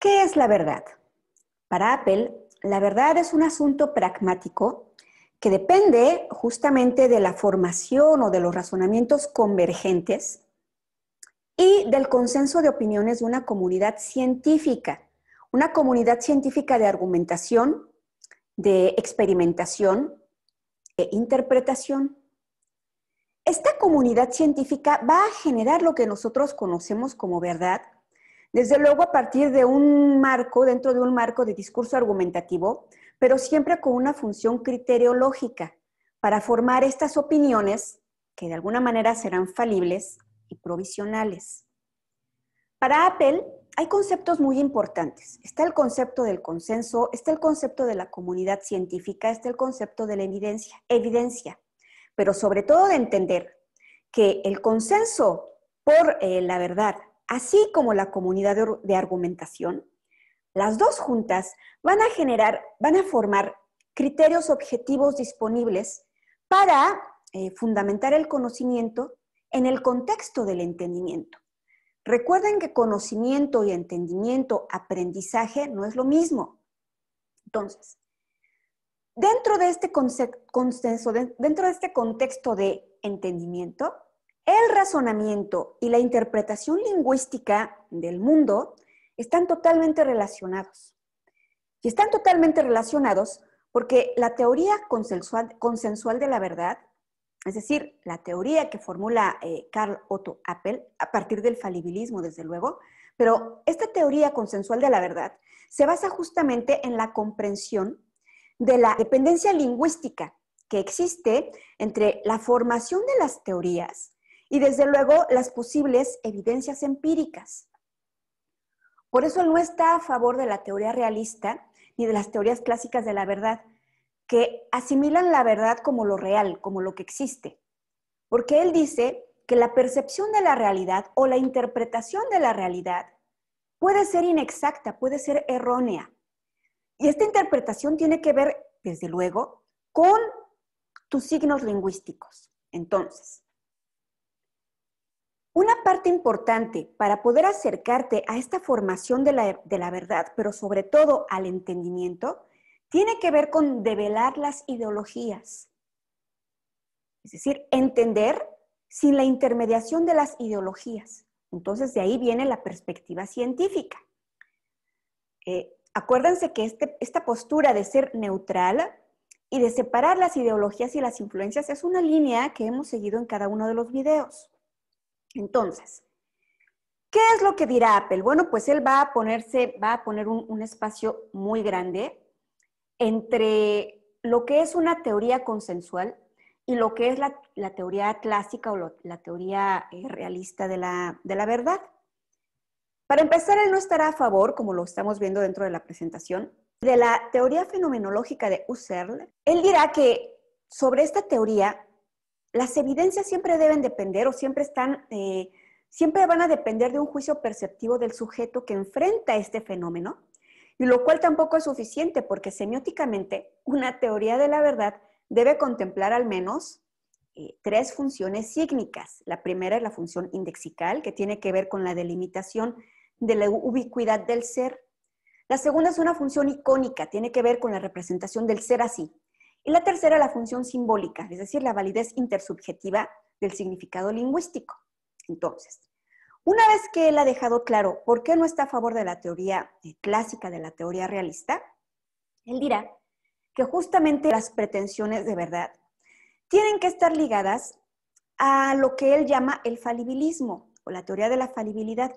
¿Qué es la verdad? Para Apple, la verdad es un asunto pragmático que depende justamente de la formación o de los razonamientos convergentes y del consenso de opiniones de una comunidad científica, una comunidad científica de argumentación, de experimentación e interpretación. Esta comunidad científica va a generar lo que nosotros conocemos como verdad desde luego a partir de un marco, dentro de un marco de discurso argumentativo, pero siempre con una función criteriológica para formar estas opiniones que de alguna manera serán falibles y provisionales. Para Apple hay conceptos muy importantes. Está el concepto del consenso, está el concepto de la comunidad científica, está el concepto de la evidencia, evidencia, pero sobre todo de entender que el consenso por eh, la verdad así como la comunidad de argumentación, las dos juntas van a generar, van a formar criterios objetivos disponibles para eh, fundamentar el conocimiento en el contexto del entendimiento. Recuerden que conocimiento y entendimiento, aprendizaje, no es lo mismo. Entonces, dentro de este consenso, dentro de este contexto de entendimiento, el razonamiento y la interpretación lingüística del mundo están totalmente relacionados. Y están totalmente relacionados porque la teoría consensual, de la verdad, es decir, la teoría que formula Carl eh, Otto Appel, a partir del falibilismo, desde luego, pero esta teoría consensual de la verdad se basa justamente en la comprensión de la dependencia lingüística que existe entre la formación de las teorías y desde luego las posibles evidencias empíricas. Por eso no está a favor de la teoría realista ni de las teorías clásicas de la verdad, que asimilan la verdad como lo real, como lo que existe. Porque él dice que la percepción de la realidad o la interpretación de la realidad puede ser inexacta, puede ser errónea. Y esta interpretación tiene que ver, desde luego, con tus signos lingüísticos. Entonces, una parte importante para poder acercarte a esta formación de la, verdad, pero sobre todo al entendimiento, tiene que ver con develar las ideologías. Es decir, entender sin la intermediación de las ideologías. Entonces, de ahí viene la perspectiva científica. Eh, acuérdense que este, esta postura de ser neutral y de separar las ideologías y las influencias es una línea que hemos seguido en cada uno de los videos. Entonces, ¿qué es lo que dirá Apple? Bueno, pues él va a ponerse, va a poner un, espacio muy grande entre lo que es una teoría consensual y lo que es la, teoría clásica o la teoría eh, realista de la, de la verdad. Para empezar, él no estará a favor, como lo estamos viendo dentro de la presentación, de la teoría fenomenológica de Husserl. Él dirá que sobre esta teoría las evidencias siempre deben depender o siempre están, eh, siempre van a depender de un juicio perceptivo del sujeto que enfrenta este fenómeno, y lo cual tampoco es suficiente porque semióticamente una teoría de la verdad debe contemplar al menos eh, tres funciones sígnicas. La primera es la función indexical, que tiene que ver con la delimitación de la ubicuidad del ser. La segunda es una función icónica, tiene que ver con la representación del ser así, y la tercera, la función simbólica, es decir, la validez intersubjetiva del significado lingüístico. Entonces, una vez que él ha dejado claro por qué no está a favor de la teoría eh, clásica, de la teoría realista, él dirá que justamente las pretensiones de verdad tienen que estar ligadas a lo que él llama el falibilismo o la teoría de la falibilidad,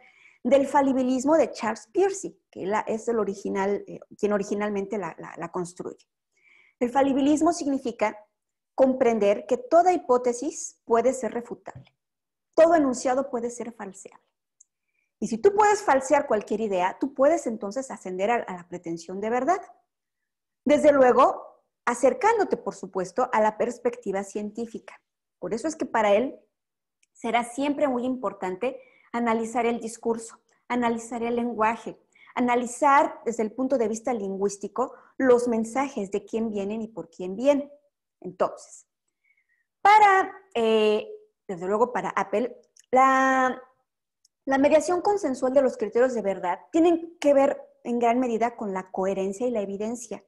del falibilismo de Charles Peirce, que es el original, eh, quien originalmente la, la construye. El falibilismo significa comprender que toda hipótesis puede ser refutable. Todo enunciado puede ser falseable. Y si tú puedes falsear cualquier idea, tú puedes entonces ascender a, la pretensión de verdad. Desde luego, acercándote, por supuesto, a la perspectiva científica. Por eso es que para él será siempre muy importante analizar el discurso, analizar el lenguaje, analizar desde el punto de vista lingüístico los mensajes de quién vienen y por quién vienen. Entonces, para, eh, desde luego para Apple, la, la mediación consensual de los criterios de verdad tienen que ver en gran medida con la coherencia y la evidencia,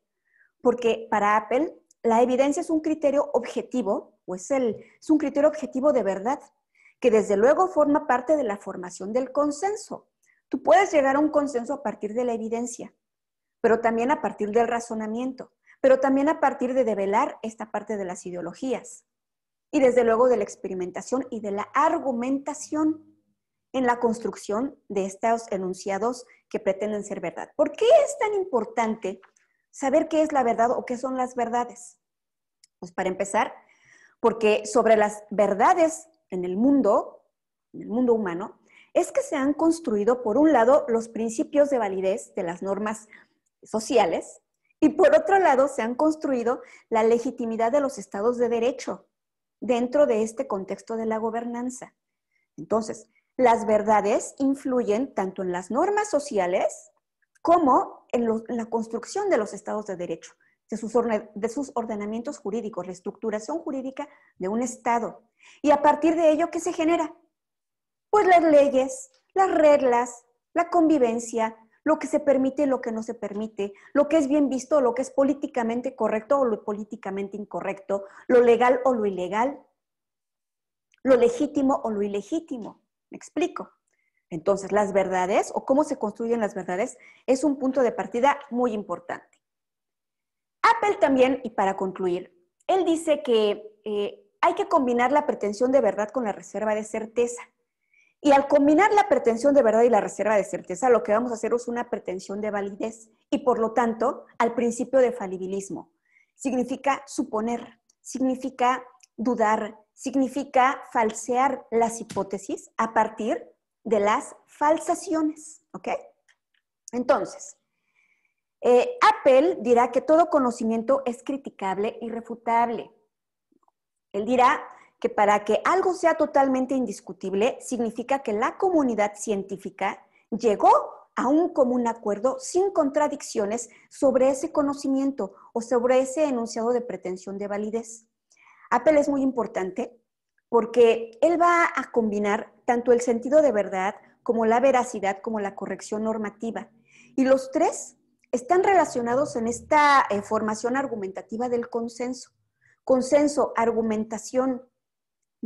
porque para Apple la evidencia es un criterio objetivo, o es, el, es un criterio objetivo de verdad, que desde luego forma parte de la formación del consenso puedes llegar a un consenso a partir de la evidencia, pero también a partir del razonamiento, pero también a partir de develar esta parte de las ideologías y desde luego de la experimentación y de la argumentación en la construcción de estos enunciados que pretenden ser verdad. ¿Por qué es tan importante saber qué es la verdad o qué son las verdades? Pues para empezar, porque sobre las verdades en el mundo, en el mundo humano, es que se han construido, por un lado, los principios de validez de las normas sociales y por otro lado, se han construido la legitimidad de los estados de derecho dentro de este contexto de la gobernanza. Entonces, las verdades influyen tanto en las normas sociales como en, la construcción de los estados de derecho, de sus, de sus ordenamientos jurídicos, la estructuración jurídica de un estado. Y a partir de ello, ¿qué se genera? Pues las leyes, las reglas, la convivencia, lo que se permite y lo que no se permite, lo que es bien visto, lo que es políticamente correcto o lo políticamente incorrecto, lo legal o lo ilegal, lo legítimo o lo ilegítimo. ¿Me explico? Entonces, las verdades o cómo se construyen las verdades es un punto de partida muy importante. Apple también, y para concluir, él dice que eh, hay que combinar la pretensión de verdad con la reserva de certeza. Y al combinar la pretensión de verdad y la reserva de certeza, lo que vamos a hacer es una pretensión de validez y por lo tanto al principio de falibilismo. Significa suponer, significa dudar, significa falsear las hipótesis a partir de las falsaciones. ¿Ok? Entonces, eh, Apple dirá que todo conocimiento es criticable y refutable. Él dirá, que para que algo sea totalmente indiscutible significa que la comunidad científica llegó a un común acuerdo sin contradicciones sobre ese conocimiento o sobre ese enunciado de pretensión de validez. Apple es muy importante porque él va a combinar tanto el sentido de verdad como la veracidad como la corrección normativa. Y los tres están relacionados en esta eh, formación argumentativa del consenso. Consenso, argumentación,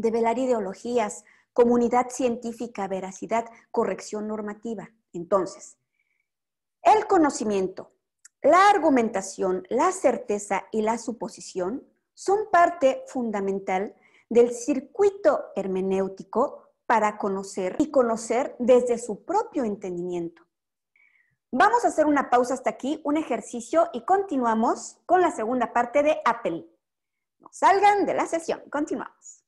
develar ideologías, comunidad científica, veracidad, corrección normativa. Entonces, el conocimiento, la argumentación, la certeza y la suposición son parte fundamental del circuito hermenéutico para conocer y conocer desde su propio entendimiento. Vamos a hacer una pausa hasta aquí, un ejercicio y continuamos con la segunda parte de Apple. No salgan de la sesión, continuamos.